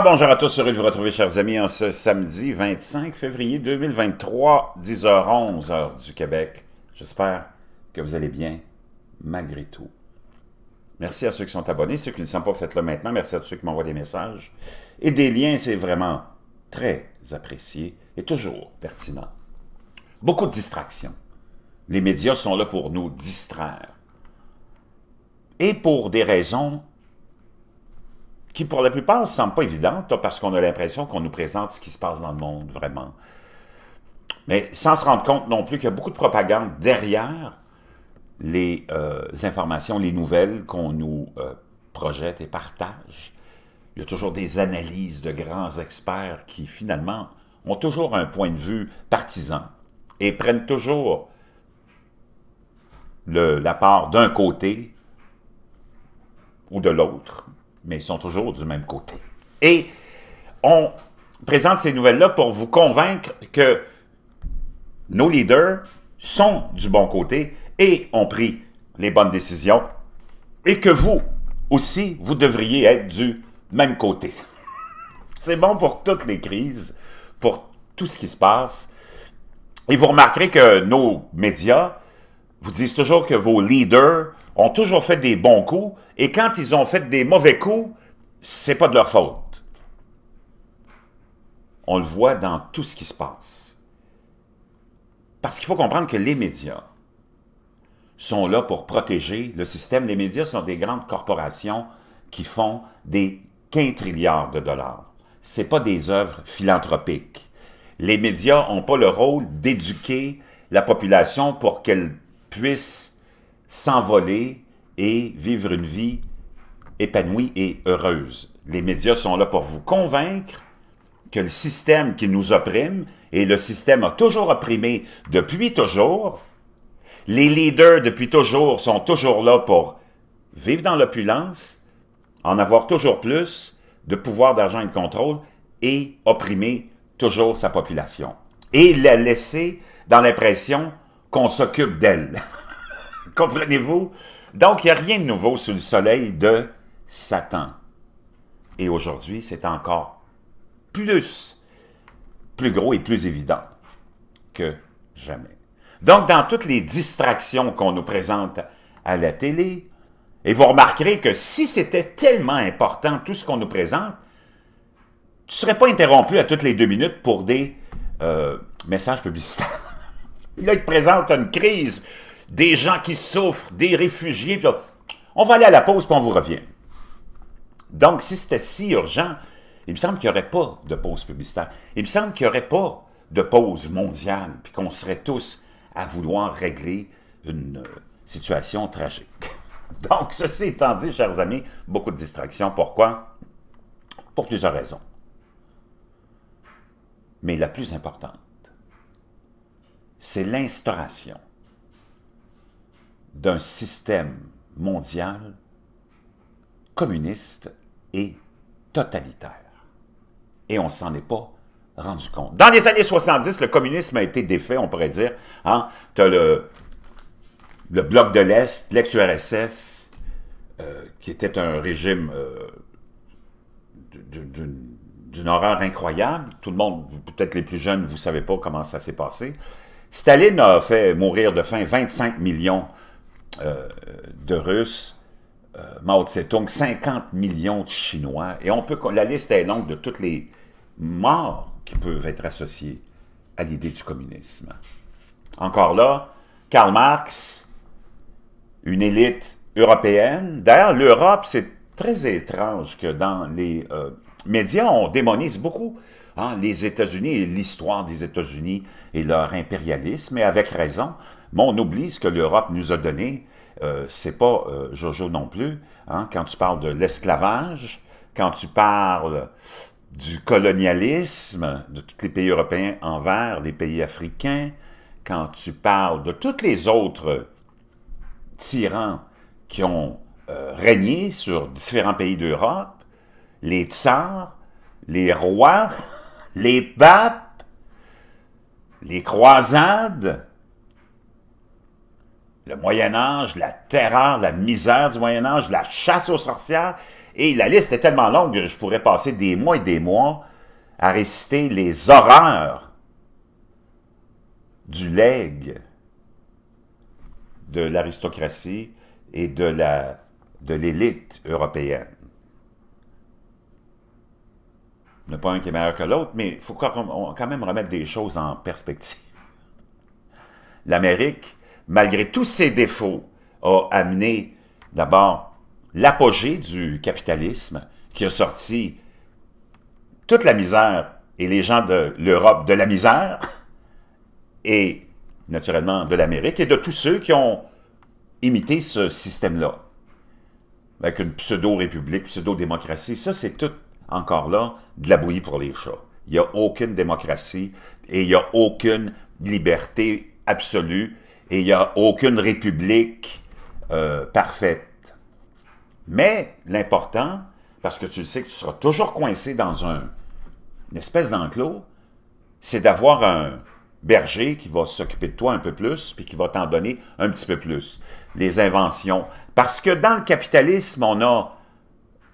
bonjour à tous, heureux de vous retrouver, chers amis, en ce samedi 25 février 2023, 10h11, heure du Québec. J'espère que vous allez bien, malgré tout. Merci à ceux qui sont abonnés, ceux qui ne sont pas, faites-le maintenant. Merci à tous ceux qui m'envoient des messages et des liens, c'est vraiment très apprécié et toujours pertinent. Beaucoup de distractions. Les médias sont là pour nous distraire. Et pour des raisons qui pour la plupart ne semblent pas évidentes, parce qu'on a l'impression qu'on nous présente ce qui se passe dans le monde, vraiment. Mais sans se rendre compte non plus qu'il y a beaucoup de propagande derrière les euh, informations, les nouvelles qu'on nous euh, projette et partage. Il y a toujours des analyses de grands experts qui, finalement, ont toujours un point de vue partisan et prennent toujours la part d'un côté ou de l'autre, mais ils sont toujours du même côté. Et on présente ces nouvelles-là pour vous convaincre que nos leaders sont du bon côté et ont pris les bonnes décisions et que vous aussi, vous devriez être du même côté. C'est bon pour toutes les crises, pour tout ce qui se passe. Et vous remarquerez que nos médias vous disent toujours que vos leaders ont toujours fait des bons coups et quand ils ont fait des mauvais coups, c'est pas de leur faute. On le voit dans tout ce qui se passe. Parce qu'il faut comprendre que les médias sont là pour protéger le système. Les médias sont des grandes corporations qui font des quintrilliards de dollars. Ce pas des œuvres philanthropiques. Les médias n'ont pas le rôle d'éduquer la population pour qu'elle puissent s'envoler et vivre une vie épanouie et heureuse. Les médias sont là pour vous convaincre que le système qui nous opprime, et le système a toujours opprimé depuis toujours, les leaders depuis toujours sont toujours là pour vivre dans l'opulence, en avoir toujours plus de pouvoir d'argent et de contrôle, et opprimer toujours sa population. Et la laisser dans l'impression qu'on s'occupe d'elle. Comprenez-vous? Donc, il n'y a rien de nouveau sous le soleil de Satan. Et aujourd'hui, c'est encore plus, plus gros et plus évident que jamais. Donc, dans toutes les distractions qu'on nous présente à la télé, et vous remarquerez que si c'était tellement important tout ce qu'on nous présente, tu ne serais pas interrompu à toutes les deux minutes pour des euh, messages publicitaires. Là, il te présente une crise, des gens qui souffrent, des réfugiés. on va aller à la pause, puis on vous revient. Donc, si c'était si urgent, il me semble qu'il n'y aurait pas de pause publicitaire. Il me semble qu'il n'y aurait pas de pause mondiale, puis qu'on serait tous à vouloir régler une euh, situation tragique. Donc, ceci étant dit, chers amis, beaucoup de distractions. Pourquoi? Pour plusieurs raisons. Mais la plus importante, c'est l'instauration d'un système mondial communiste et totalitaire. Et on ne s'en est pas rendu compte. Dans les années 70, le communisme a été défait, on pourrait dire. Hein? Tu as le, Bloc de l'Est, l'ex-URSS, euh, qui était un régime euh, d'une horreur incroyable. Tout le monde, peut-être les plus jeunes, vous savez pas comment ça s'est passé. Staline a fait mourir de faim 25 millions euh, de Russes, euh, Mao Tse-tung 50 millions de Chinois, et on peut, la liste est longue de toutes les morts qui peuvent être associées à l'idée du communisme. Encore là, Karl Marx, une élite européenne. D'ailleurs, l'Europe, c'est très étrange que dans les euh, médias, on démonise beaucoup ah, les États-Unis et l'histoire des États-Unis et leur impérialisme, et avec raison, mais on oublie ce que l'Europe nous a donné, euh, c'est pas euh, Jojo non plus, hein. quand tu parles de l'esclavage, quand tu parles du colonialisme de tous les pays européens envers les pays africains, quand tu parles de tous les autres tyrans qui ont euh, régné sur différents pays d'Europe, les tsars, les rois, les papes, les croisades, le Moyen Âge, la terreur, la misère du Moyen Âge, la chasse aux sorcières, et la liste est tellement longue que je pourrais passer des mois et des mois à réciter les horreurs du legs de l'aristocratie et de l'élite européenne. Il n'y a pas un qui est meilleur que l'autre, mais il faut quand même remettre des choses en perspective. L'Amérique, malgré tous ses défauts, a amené d'abord l'apogée du capitalisme qui a sorti toute la misère et les gens de l'Europe de la misère et naturellement de l'Amérique et de tous ceux qui ont imité ce système-là avec une pseudo-république, pseudo-démocratie. Ça, c'est tout encore là, de la bouillie pour les chats. Il n'y a aucune démocratie et il n'y a aucune liberté absolue et il n'y a aucune république euh, parfaite. Mais l'important, parce que tu le sais que tu seras toujours coincé dans un, une espèce d'enclos, c'est d'avoir un berger qui va s'occuper de toi un peu plus, puis qui va t'en donner un petit peu plus. Les inventions. Parce que dans le capitalisme, on a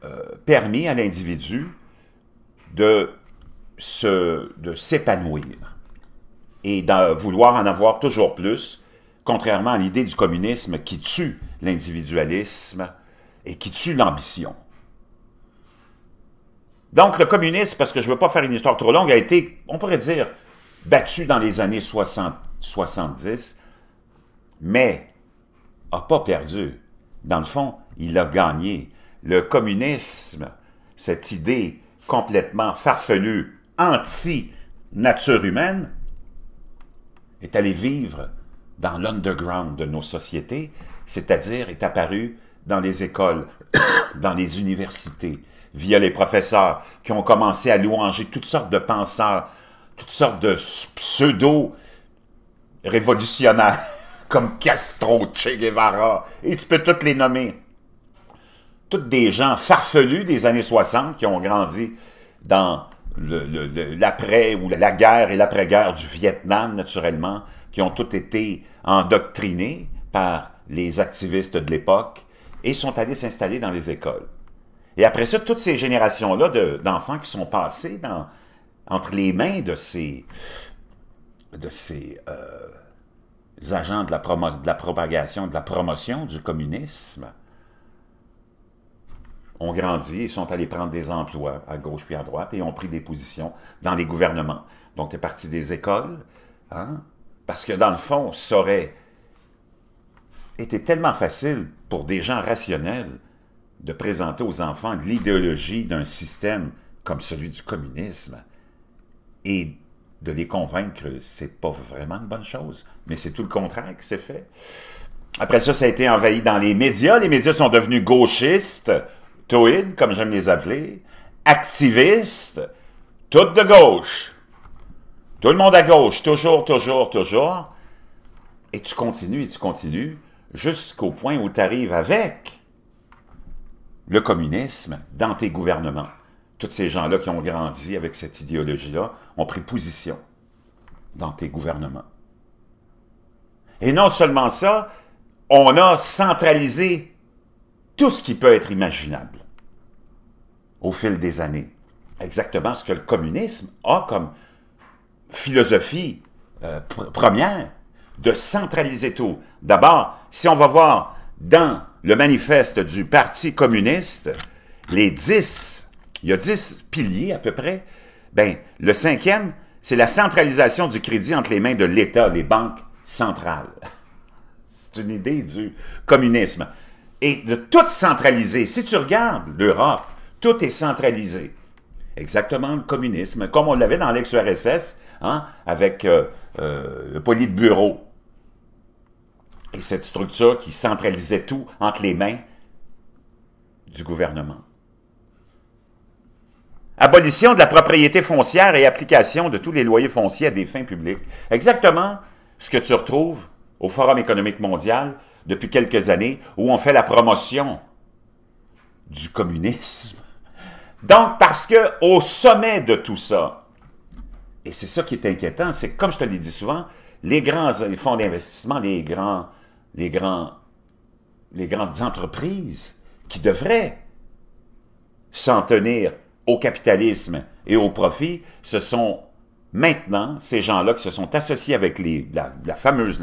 euh, permis à l'individu de s'épanouir de et de vouloir en avoir toujours plus, contrairement à l'idée du communisme qui tue l'individualisme et qui tue l'ambition. Donc le communisme, parce que je ne veux pas faire une histoire trop longue, a été, on pourrait dire, battu dans les années 60, 70, mais a pas perdu. Dans le fond, il a gagné le communisme, cette idée complètement farfelue, anti-nature humaine, est allé vivre dans l'underground de nos sociétés, c'est-à-dire est apparu dans les écoles, dans les universités, via les professeurs qui ont commencé à louanger toutes sortes de penseurs, toutes sortes de pseudo-révolutionnaires comme Castro, Che Guevara, et tu peux toutes les nommer toutes des gens farfelus des années 60 qui ont grandi dans l'après ou la guerre et l'après-guerre du Vietnam, naturellement, qui ont tous été endoctrinés par les activistes de l'époque et sont allés s'installer dans les écoles. Et après ça, toutes ces générations-là d'enfants qui sont passés dans, entre les mains de ces, de ces euh, agents de la, promo, de la propagation, de la promotion du communisme, ont grandi sont allés prendre des emplois à gauche puis à droite et ont pris des positions dans les gouvernements. Donc, es parti des écoles, hein? parce que dans le fond, ça aurait été tellement facile pour des gens rationnels de présenter aux enfants l'idéologie d'un système comme celui du communisme et de les convaincre que c'est pas vraiment une bonne chose, mais c'est tout le contraire qui s'est fait. Après ça, ça a été envahi dans les médias. Les médias sont devenus gauchistes toïdes, comme j'aime les appeler, activistes, toutes de gauche. Tout le monde à gauche, toujours, toujours, toujours. Et tu continues, et tu continues, jusqu'au point où tu arrives avec le communisme dans tes gouvernements. Tous ces gens-là qui ont grandi avec cette idéologie-là ont pris position dans tes gouvernements. Et non seulement ça, on a centralisé tout ce qui peut être imaginable au fil des années. Exactement ce que le communisme a comme philosophie euh, première, de centraliser tout. D'abord, si on va voir dans le manifeste du Parti communiste, les dix, il y a dix piliers à peu près, ben, le cinquième, c'est la centralisation du crédit entre les mains de l'État, les banques centrales. C'est une idée du communisme et de tout centraliser. Si tu regardes l'Europe, tout est centralisé. Exactement le communisme, comme on l'avait dans l'ex-URSS, hein, avec euh, euh, le politburo. Et cette structure qui centralisait tout entre les mains du gouvernement. Abolition de la propriété foncière et application de tous les loyers fonciers à des fins publiques. Exactement ce que tu retrouves au Forum économique mondial depuis quelques années où on fait la promotion du communisme. Donc, parce que au sommet de tout ça, et c'est ça qui est inquiétant, c'est comme je te l'ai dit souvent, les grands fonds d'investissement, les grands, les grands, les grandes entreprises qui devraient s'en tenir au capitalisme et au profit se sont Maintenant, ces gens-là qui se sont associés avec la, fameuse,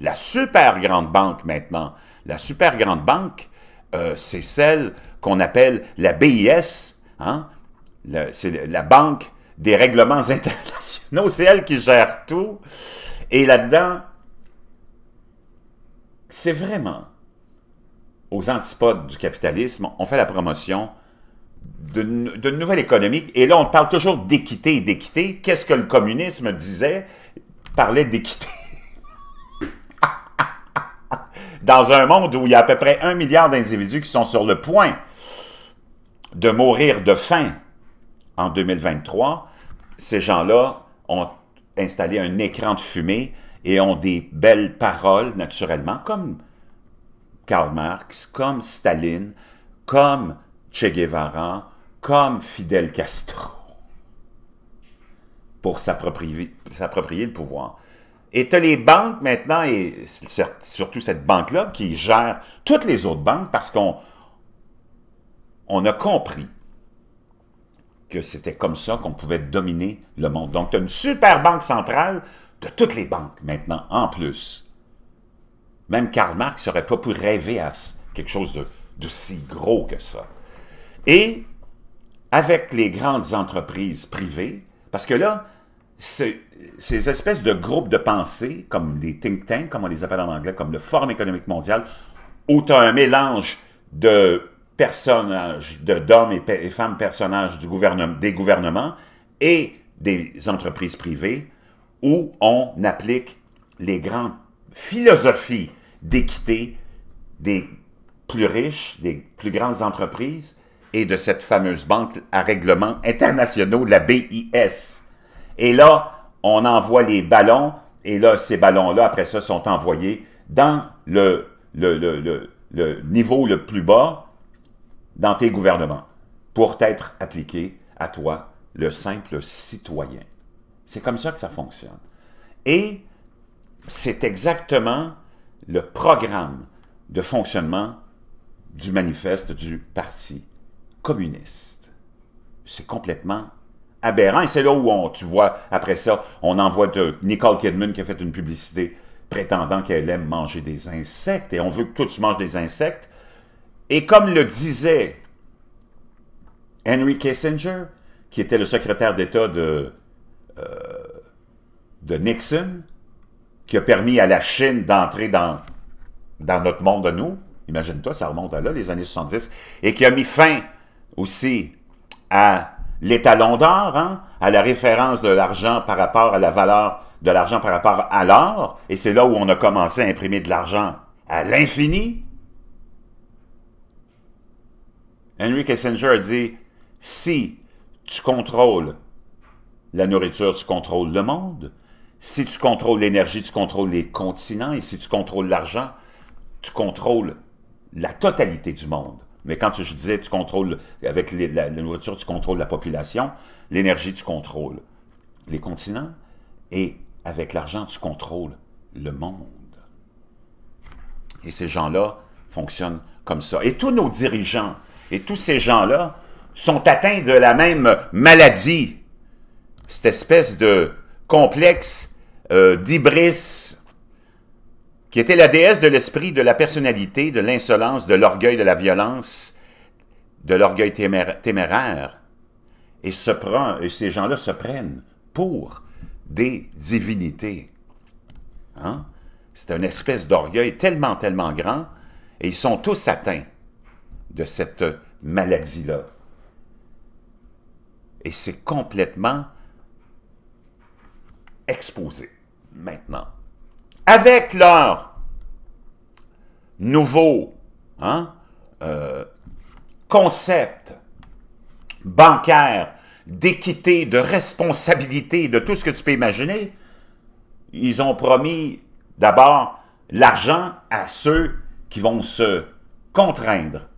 la, super grande banque maintenant, la super grande banque, euh, c'est celle qu'on appelle la BIS, hein? c'est la Banque des règlements internationaux, c'est elle qui gère tout. Et là-dedans, c'est vraiment aux antipodes du capitalisme, on fait la promotion d'une nouvelle économie. Et là, on parle toujours d'équité et d'équité. Qu'est-ce que le communisme disait? Il parlait d'équité. Dans un monde où il y a à peu près un milliard d'individus qui sont sur le point de mourir de faim en 2023, ces gens-là ont installé un écran de fumée et ont des belles paroles, naturellement, comme Karl Marx, comme Staline, comme Che Guevara comme Fidel Castro pour s'approprier le pouvoir. Et tu as les banques maintenant, et surtout cette banque-là, qui gère toutes les autres banques parce qu'on on a compris que c'était comme ça qu'on pouvait dominer le monde. Donc, tu as une super banque centrale de toutes les banques maintenant, en plus. Même Karl Marx n'aurait pas pu rêver à quelque chose d'aussi gros que ça. Et avec les grandes entreprises privées, parce que là, ces espèces de groupes de pensée, comme les think tanks, comme on les appelle en anglais, comme le Forum économique mondial, où tu as un mélange de personnages, d'hommes et, et, femmes personnages du gouvernement, des gouvernements et des entreprises privées, où on applique les grandes philosophies d'équité des plus riches, des plus grandes entreprises, et de cette fameuse banque à règlements internationaux, la BIS. Et là, on envoie les ballons, et là, ces ballons-là, après ça, sont envoyés dans le, le, niveau le plus bas dans tes gouvernements pour être appliqué à toi, le simple citoyen. C'est comme ça que ça fonctionne. Et c'est exactement le programme de fonctionnement du manifeste du Parti communiste. C'est complètement aberrant. Et c'est là où on, tu vois, après ça, on envoie de Nicole Kidman qui a fait une publicité prétendant qu'elle aime manger des insectes. Et on veut que tous tu des insectes. Et comme le disait Henry Kissinger, qui était le secrétaire d'État de, euh, de Nixon, qui a permis à la Chine d'entrer dans, dans notre monde à nous, imagine-toi, ça remonte à là, les années 70, et qui a mis fin aussi à l'étalon d'or, hein, à la référence de l'argent par rapport à la valeur de l'argent par rapport à l'or, et c'est là où on a commencé à imprimer de l'argent à l'infini. Henry Kissinger a dit, si tu contrôles la nourriture, tu contrôles le monde, si tu contrôles l'énergie, tu contrôles les continents, et si tu contrôles l'argent, tu contrôles la totalité du monde. Mais quand je disais, tu contrôles, avec les, la, nourriture, tu contrôles la population, l'énergie, tu contrôles les continents, et avec l'argent, tu contrôles le monde. Et ces gens-là fonctionnent comme ça. Et tous nos dirigeants et tous ces gens-là sont atteints de la même maladie, cette espèce de complexe euh, qui était la déesse de l'esprit, de la personnalité, de l'insolence, de l'orgueil, de la violence, de l'orgueil téméraire. Et, se prend, et ces gens-là se prennent pour des divinités. Hein? C'est une espèce d'orgueil tellement, tellement grand, et ils sont tous atteints de cette maladie-là. Et c'est complètement exposé maintenant avec leur nouveau hein, euh, concept bancaire d'équité, de responsabilité, de tout ce que tu peux imaginer, ils ont promis d'abord l'argent à ceux qui vont se contraindre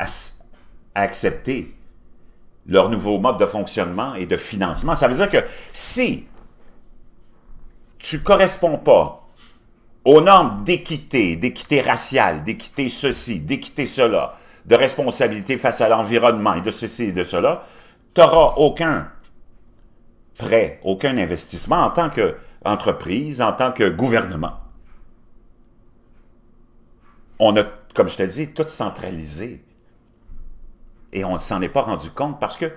à, à, accepter leur nouveau mode de fonctionnement et de financement. Ça veut dire que si tu corresponds pas aux normes d'équité, d'équité raciale, d'équité ceci, d'équité cela, de responsabilité face à l'environnement et de ceci et de cela, tu n'auras aucun prêt, aucun investissement en tant qu'entreprise, en tant que gouvernement. On a, comme je te dis, tout centralisé. Et on ne s'en est pas rendu compte parce que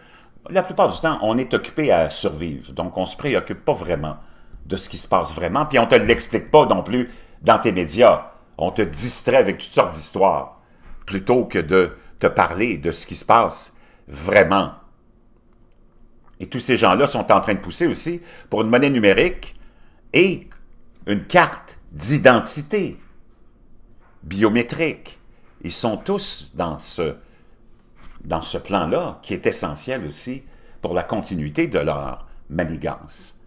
la plupart du temps, on est occupé à survivre. Donc, on ne se préoccupe pas vraiment de ce qui se passe vraiment, puis on te l'explique pas non plus dans tes médias. On te distrait avec toutes sortes d'histoires, plutôt que de te parler de ce qui se passe vraiment. Et tous ces gens-là sont en train de pousser aussi pour une monnaie numérique et une carte d'identité biométrique. Ils sont tous dans ce, dans ce clan-là qui est essentiel aussi pour la continuité de leur manigance.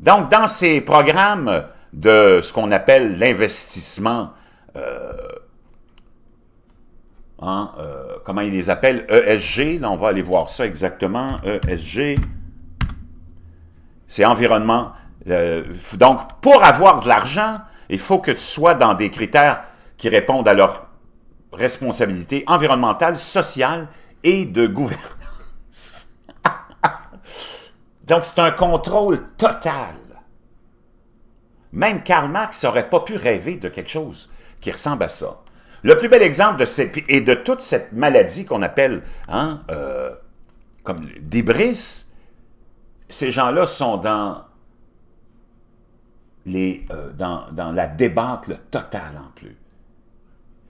Donc, dans ces programmes de ce qu'on appelle l'investissement, euh, hein, euh, comment ils les appellent, ESG, là on va aller voir ça exactement, ESG, c'est environnement. Euh, donc, pour avoir de l'argent, il faut que tu sois dans des critères qui répondent à leurs responsabilités environnementales, sociale et de gouvernance. Donc, c'est un contrôle total. Même Karl Marx n'aurait pas pu rêver de quelque chose qui ressemble à ça. Le plus bel exemple de et de toute cette maladie qu'on appelle hein, euh, comme débris, ces gens-là sont euh, dans, dans, la débâcle totale en plus.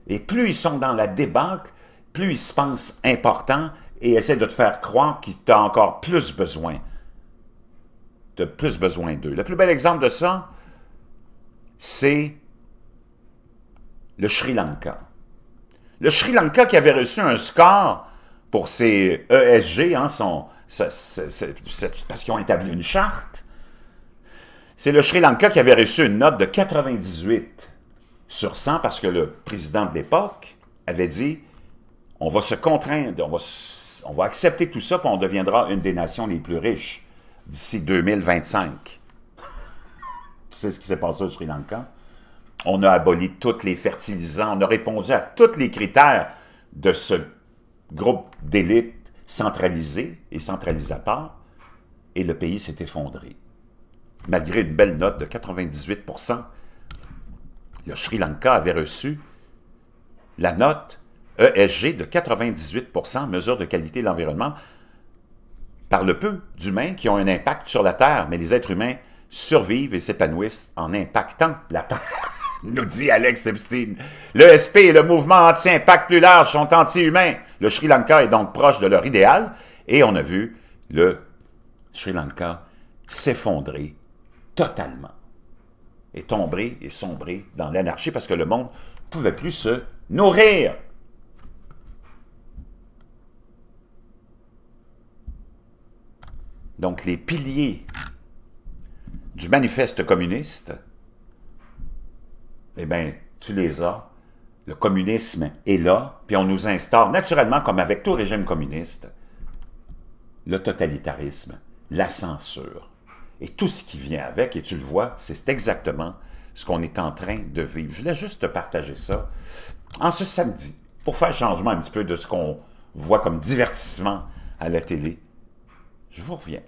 Et plus ils sont dans la débâcle, plus ils se pensent importants et essaient de te faire croire qu'ils t'ont encore plus besoin plus besoin d'eux. Le plus bel exemple de ça, c'est le Sri Lanka. Le Sri Lanka qui avait reçu un score pour ses ESG, hein, parce qu'ils ont établi une charte, c'est le Sri Lanka qui avait reçu une note de 98 sur 100 parce que le président de l'époque avait dit on va se contraindre, on va, on va accepter tout ça, puis on deviendra une des nations les plus riches d'ici 2025. tu ce qui s'est passé au Sri Lanka? On a aboli tous les fertilisants, on a répondu à tous les critères de ce groupe d'élite centralisé et part, et le pays s'est effondré. Malgré une belle note de 98 le Sri Lanka avait reçu la note ESG de 98 mesure de qualité de l'environnement, par le peu d'humains qui ont un impact sur la Terre, mais les êtres humains survivent et s'épanouissent en impactant la Terre, nous dit Alex Epstein. Le SP et le mouvement anti-impact plus large sont anti-humains. Le Sri Lanka est donc proche de leur idéal et on a vu le Sri Lanka s'effondrer totalement et tomber et sombrer dans l'anarchie parce que le monde ne pouvait plus se nourrir. donc les piliers du manifeste communiste, eh bien, tu les as. Le communisme est là, puis on nous instaure naturellement, comme avec tout régime communiste, le totalitarisme, la censure. Et tout ce qui vient avec, et tu le vois, c'est exactement ce qu'on est en train de vivre. Je voulais juste partager ça en ce samedi, pour faire changement un petit peu de ce qu'on voit comme divertissement à la télé je vous reviens.